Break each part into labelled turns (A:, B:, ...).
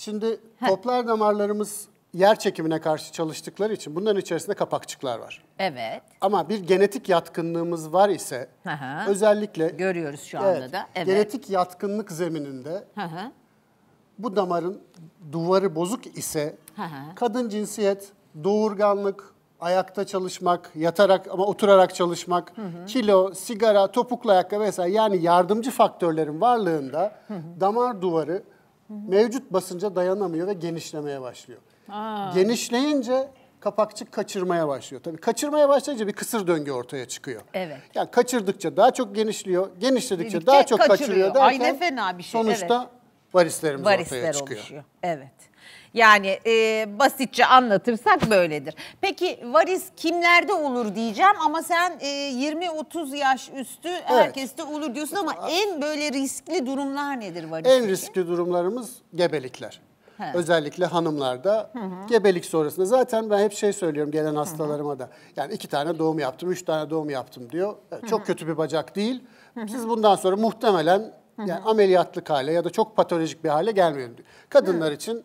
A: Şimdi Heh. toplar damarlarımız yer çekimine karşı çalıştıkları için bunların içerisinde kapakçıklar var. Evet. Ama bir genetik yatkınlığımız var ise Aha. özellikle görüyoruz şu anda da. Evet. Genetik yatkınlık zemininde Aha. bu damarın duvarı bozuk ise Aha. kadın cinsiyet, doğurganlık, ayakta çalışmak, yatarak ama oturarak çalışmak, hı hı. kilo, sigara, topuklu ayakkabı vesaire yani yardımcı faktörlerin varlığında hı hı. damar duvarı hı. mevcut basınca dayanamıyor ve genişlemeye başlıyor. Aa. Genişleyince kapakçık kaçırmaya başlıyor. Tabii kaçırmaya başlayınca bir kısır döngü ortaya çıkıyor. Evet. Yani kaçırdıkça daha çok genişliyor, genişledikçe Birlikte daha çok kaçırıyor, kaçırıyor derken Ay ne fena bir şey. Sonuçta evet. varislerimiz Varisler ortaya çıkıyor. Oluşuyor.
B: Evet. Yani e, basitçe anlatırsak böyledir. Peki varis kimlerde olur diyeceğim ama sen e, 20-30 yaş üstü herkeste olur diyorsun ama en böyle riskli durumlar nedir varis? En
A: riskli durumlarımız gebelikler. He. Özellikle hanımlarda hı hı. gebelik sonrasında. Zaten ben hep şey söylüyorum gelen hastalarıma da. Yani iki tane doğum yaptım, üç tane doğum yaptım diyor. E, çok hı hı. kötü bir bacak değil. Hı hı. Siz bundan sonra muhtemelen yani ameliyatlık hale ya da çok patolojik bir hale gelmiyor. Kadınlar hı. için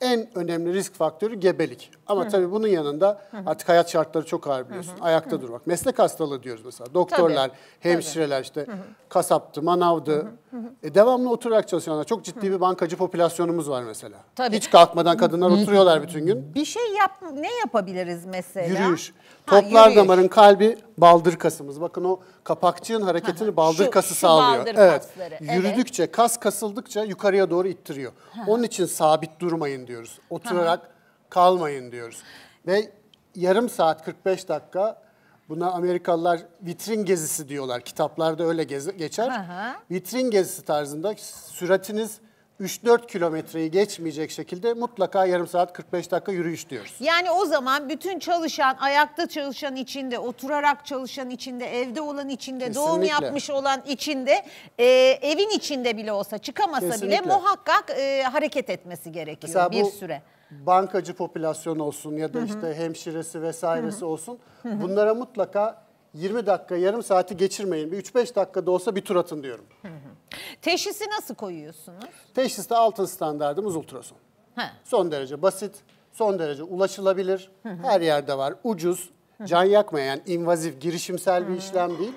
A: en önemli risk faktörü gebelik. Ama Hı. tabii bunun yanında artık hayat şartları çok ağır biliyorsun. Hı. Ayakta Hı. durmak. Meslek hastalığı diyoruz mesela. Doktorlar, tabii. hemşireler işte Hı. kasaptı, manavdı. Hı. Hı. E, devamlı oturarak çalışanlar. Çok ciddi Hı. bir bankacı popülasyonumuz var mesela. Tabii. Hiç kalkmadan kadınlar oturuyorlar bütün gün.
B: Bir şey yap ne yapabiliriz mesela? Yürüyüş. Ha, Toplar yürüyüş. damarın
A: kalbi baldır kasımız. Bakın o kapakçığın hareketini baldır şu, kası şu sağlıyor. Baldır evet. Kasları. Yürüdükçe, evet. kas kasıldıkça yukarıya doğru ittiriyor. Ha. Onun için sabit durmayın diyoruz. Oturarak Aha. kalmayın diyoruz. Ve yarım saat 45 dakika buna Amerikalılar vitrin gezisi diyorlar. Kitaplarda öyle gezi, geçer. Aha. Vitrin gezisi tarzında süratiniz 3-4 kilometreyi geçmeyecek şekilde mutlaka yarım saat 45 dakika yürüyüş diyoruz.
B: Yani o zaman bütün çalışan, ayakta çalışan içinde, oturarak çalışan içinde, evde olan içinde, Kesinlikle. doğum yapmış olan içinde, e, evin içinde bile olsa çıkamasa Kesinlikle. bile muhakkak e, hareket etmesi gerekiyor Mesela bir bu, süre
A: bankacı popülasyon olsun ya da hı hı. işte hemşiresi vesairesi hı hı. olsun. Bunlara mutlaka 20 dakika yarım saati geçirmeyin. Bir 3-5 dakikada olsa bir tur atın diyorum.
B: Hı. Teşhisi nasıl koyuyorsunuz?
A: Teşhiste altın standartımız ultrason. He. Son derece basit, son derece ulaşılabilir. Hı hı. Her yerde var. Ucuz, can yakmayan, invazif, girişimsel bir işlem değil.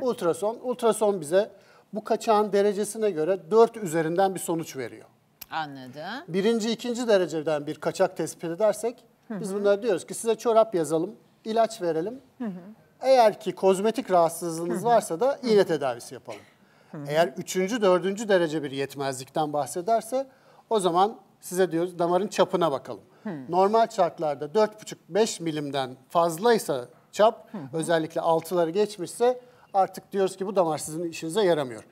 A: ultrason. Ultrason bize bu kaçağın derecesine göre 4 üzerinden bir sonuç veriyor.
B: Anladım.
A: Birinci, ikinci dereceden bir kaçak tespit edersek biz bunları diyoruz ki size çorap yazalım, ilaç verelim. Eğer ki kozmetik rahatsızlığınız varsa da iğne tedavisi yapalım. Eğer üçüncü, dördüncü derece bir yetmezlikten bahsederse o zaman size diyoruz damarın çapına bakalım. Hı. Normal şartlarda 4,5-5 milimden fazlaysa çap hı hı. özellikle altıları geçmişse artık diyoruz ki bu damar sizin işinize yaramıyor.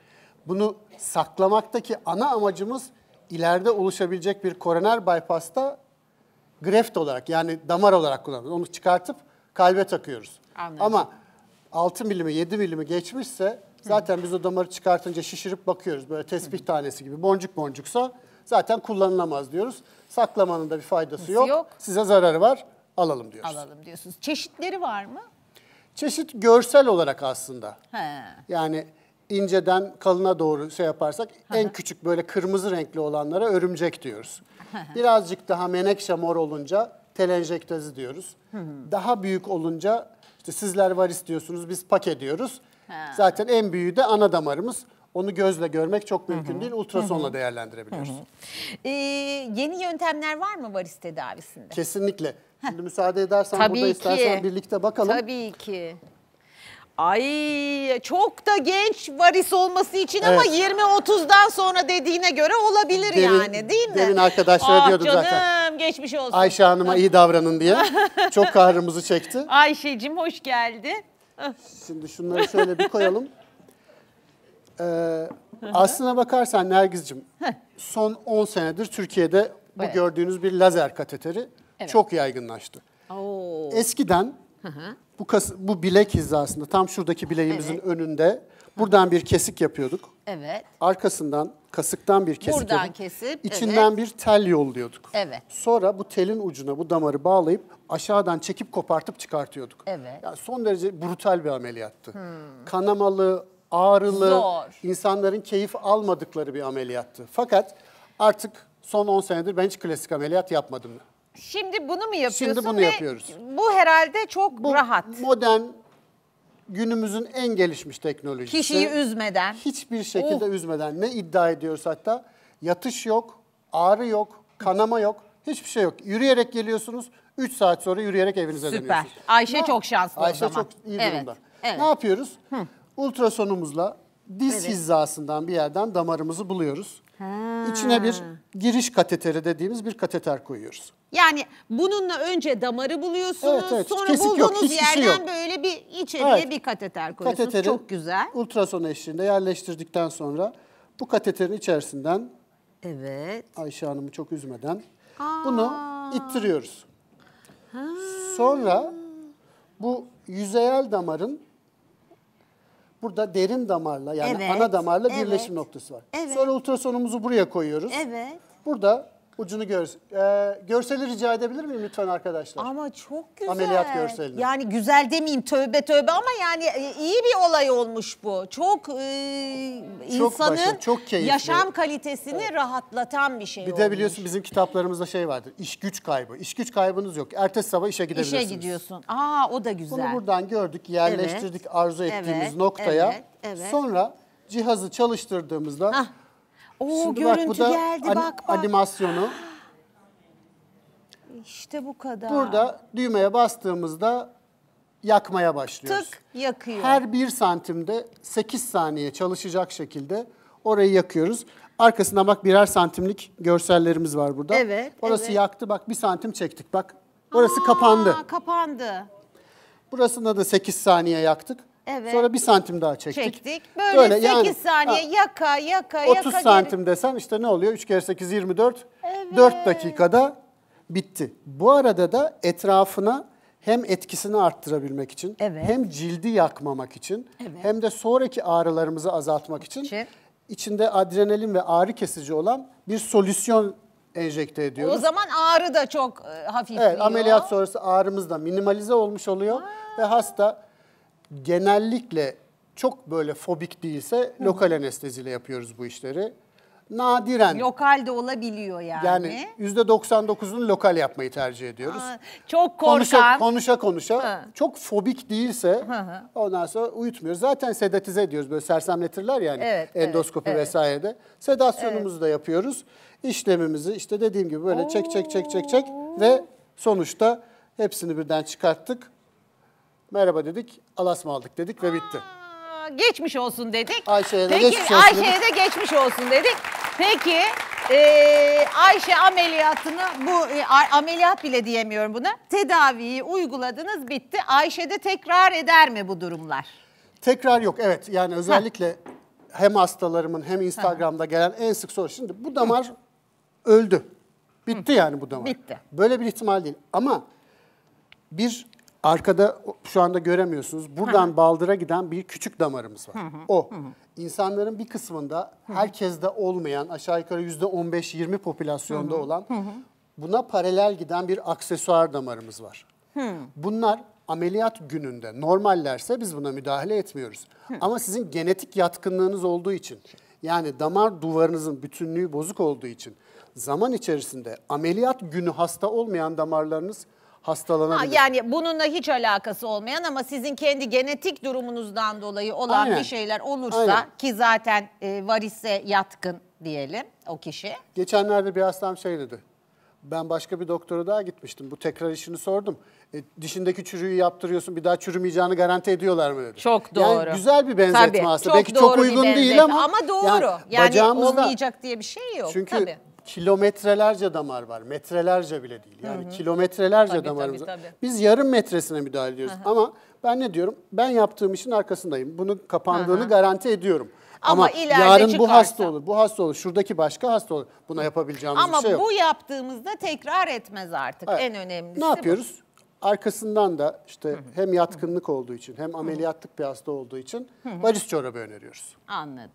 A: Bunu saklamaktaki ana amacımız ileride oluşabilecek bir koroner bypass'ta greft olarak yani damar olarak kullanıyoruz. Onu çıkartıp kalbe takıyoruz. Anladım. Ama 6 milimi 7 milimi geçmişse Zaten biz o damarı çıkartınca şişirip bakıyoruz böyle tesbih tanesi gibi boncuk boncuksa zaten kullanılamaz diyoruz. Saklamanın da bir faydası yok. yok. Size zararı var alalım diyoruz. Alalım
B: diyorsunuz. Çeşitleri var mı?
A: Çeşit görsel olarak aslında. He. Yani inceden kalına doğru şey yaparsak en küçük böyle kırmızı renkli olanlara örümcek diyoruz. Birazcık daha menekşe mor olunca telenjektezi diyoruz. daha büyük olunca işte sizler varis diyorsunuz biz pak ediyoruz. Ha. Zaten en büyüğü de ana damarımız. Onu gözle görmek çok mümkün hı hı. değil. Ultrasonla hı hı. değerlendirebiliyoruz. Hı hı.
B: Ee, yeni yöntemler var mı varis tedavisinde?
A: Kesinlikle. Şimdi müsaade edersen Tabii burada ki. istersen birlikte bakalım.
B: Tabii ki. Ay çok da genç varis olması için evet. ama 20-30'dan sonra dediğine göre olabilir demin, yani değil mi? Demin arkadaşlar ah, diyordu canım, zaten. canım geçmiş olsun. Ayşe Hanım'a iyi davranın diye. Çok kahrımızı çekti. Ayşe'cim hoş geldin.
A: Şimdi şunları şöyle bir koyalım. Ee, aslına bakarsan Nergiz'cim son 10 senedir Türkiye'de bu evet. gördüğünüz bir lazer kateteri evet. çok yaygınlaştı.
B: Oo.
A: Eskiden bu, kas, bu bilek hizasında tam şuradaki bileğimizin evet. önünde Buradan bir kesik yapıyorduk. Evet. Arkasından kasıktan bir kesik Buradan yapıp
B: kesip, içinden evet. bir
A: tel yolluyorduk. Evet. Sonra bu telin ucuna bu damarı bağlayıp aşağıdan çekip kopartıp çıkartıyorduk. Evet. Yani son derece brutal bir ameliyattı. Hmm. Kanamalı, ağrılı, Zor. insanların keyif almadıkları bir ameliyattı. Fakat artık son 10 senedir ben hiç klasik ameliyat yapmadım.
B: Şimdi bunu mu yapıyorsun? Şimdi bunu yapıyoruz. Bu herhalde çok
A: bu rahat. Modern günümüzün en gelişmiş teknolojisi. Kişiyi
B: üzmeden.
A: Hiçbir şekilde oh. üzmeden. Ne iddia ediyoruz hatta? Yatış yok, ağrı yok, kanama yok. Hiçbir şey yok. Yürüyerek geliyorsunuz. 3 saat sonra yürüyerek evinize Süper. dönüyorsunuz. Süper.
B: Ayşe ne? çok şanslı Ayşe o zaman. çok iyi evet. durumda.
A: Evet. Ne yapıyoruz? Hı. Ultrasonumuzla diz evet. hizasından bir yerden damarımızı buluyoruz. Ha. İçine bir giriş kateteri dediğimiz bir kateter koyuyoruz.
B: Yani bununla önce damarı buluyorsunuz. Evet, evet. Sonra Kesik bulduğunuz yok, şey yerden yok. böyle bir içeriye evet. bir kateter koyuyorsunuz. Kateteri Çok
A: güzel. Ultrason eşliğinde yerleştirdikten sonra bu kateterin içerisinden Evet. Ayşe Hanım'ı çok üzmeden Aa. bunu ittiriyoruz. Ha. Sonra bu yüzeyel damarın burada derin damarla yani evet. ana damarla birleşim evet. noktası var. Evet. Sonra ultrasonumuzu buraya koyuyoruz. Evet. Burada ucunu görürüz. Ee, görseli rica edebilir miyim lütfen arkadaşlar? Ama çok güzel. Ameliyat görselini.
B: Yani güzel demeyeyim tövbe tövbe ama yani e, iyi bir olay olmuş bu. Çok, e, çok insanın başarı, çok yaşam kalitesini evet. rahatlatan bir şey Bir olmuş. de biliyorsun
A: bizim kitaplarımızda şey vardır. İş güç kaybı. İş güç kaybınız yok. Ertesi sabah işe gidebilirsiniz. İşe gidiyorsun. Aa o da güzel. Bunu buradan gördük, yerleştirdik evet. arzu ettiğimiz evet. noktaya. Evet. Evet. Sonra cihazı çalıştırdığımızda... Hah Oo Şimdi görüntü bak, bu da geldi an, bak bak. Animasyonu.
B: İşte bu kadar. Burada
A: düğmeye bastığımızda yakmaya başlıyoruz. Tık yakıyor. Her bir santimde 8 saniye çalışacak şekilde orayı yakıyoruz. Arkasından bak birer santimlik görsellerimiz var burada. Evet. Orası evet. yaktı bak bir santim çektik bak. Orası Aa, kapandı.
B: Kapandı.
A: Burasında da 8 saniye yaktık.
B: Evet. Sonra bir santim daha çektik. Çektik. Böyle, Böyle 8 yani, saniye yaka yaka 30 yaka. 30 santim geri...
A: desen işte ne oluyor? 3 kere 8 24. Evet. 4 dakikada bitti. Bu arada da etrafına hem etkisini arttırabilmek için evet. hem cildi yakmamak için evet. hem de sonraki ağrılarımızı azaltmak için Çin. içinde adrenalin ve ağrı kesici olan bir solüsyon enjekte ediyoruz. O zaman
B: ağrı da çok e, hafifliyor. Evet ameliyat
A: sonrası ağrımız da minimalize olmuş oluyor ha. ve hasta genellikle çok böyle fobik değilse Hı. lokal anesteziyle yapıyoruz bu işleri. Nadiren.
B: Lokal de olabiliyor yani. Yani
A: %99'unu lokal yapmayı tercih ediyoruz. Aa,
B: çok korkan. Konuşa
A: konuşa, konuşa çok fobik değilse hı hı. ondan sonra uyutmuyoruz. Zaten sedatize ediyoruz böyle sersemletirler yani evet, endoskopi evet, vesairede. Evet. Sedasyonumuzu evet. da yapıyoruz. İşlemimizi işte dediğim gibi böyle Oo. çek çek çek çek çek ve sonuçta hepsini birden çıkarttık. Merhaba dedik, alasma aldık dedik ve bitti.
B: Aa, geçmiş olsun dedik. Ayşe'ye de Peki, geçmiş olsun dedik. de geçmiş olsun dedik. Peki ee, Ayşe ameliyatını bu e, ameliyat bile diyemiyorum buna. Tedaviyi uyguladınız bitti. Ayşe de tekrar eder mi bu durumlar?
A: Tekrar yok evet yani özellikle hem hastalarımın hem Instagram'da gelen en sık soru. Şimdi bu damar öldü. Bitti yani bu damar. Bitti. Böyle bir ihtimal değil ama bir Arkada şu anda göremiyorsunuz. Buradan baldıra giden bir küçük damarımız var. O. Hı İnsanların bir kısmında herkeste olmayan aşağı yukarı %15-20 popülasyonda hı hı. olan buna paralel giden bir aksesuar damarımız var. Bunlar ameliyat gününde normallerse biz buna müdahale etmiyoruz. Ama sizin genetik yatkınlığınız olduğu için yani damar duvarınızın bütünlüğü bozuk olduğu için zaman içerisinde ameliyat günü hasta olmayan damarlarınız hastalanabilir. Ha,
B: yani bununla hiç alakası olmayan ama sizin kendi genetik durumunuzdan dolayı olan Aynen. bir şeyler olursa Aynen. ki zaten e, varisse yatkın diyelim o kişi.
A: Geçenlerde bir hastam şey dedi. Ben başka bir doktora daha gitmiştim. Bu tekrar işini sordum. E, dişindeki çürüğü yaptırıyorsun bir daha çürümeyeceğini garanti ediyorlar mı dedi. Çok doğru. Yani güzel bir benzetme Tabii, aslında. Belki çok uygun değil ama. Ama doğru. Yani, yani olmayacak
B: diye bir şey yok. Çünkü Tabii
A: kilometrelerce damar var. Metrelerce bile değil. Yani hı hı. kilometrelerce tabii, damarımız tabii, tabii. Biz yarım metresine müdahale ediyoruz. Hı hı. Ama ben ne diyorum? Ben yaptığım işin arkasındayım. Bunun kapandığını hı hı. garanti ediyorum. Ama, Ama yarın bu hasta olur, bu hasta olur, şuradaki başka hasta olur. Buna yapabileceğimiz Ama bir şey yok. Ama bu
B: yaptığımızda tekrar etmez artık evet. en önemlisi. Ne yapıyoruz?
A: Bu. Arkasından da işte Hı-hı. hem yatkınlık Hı-hı. olduğu için hem ameliyatlık bir hasta olduğu için varis çorabı öneriyoruz.
B: Anladım.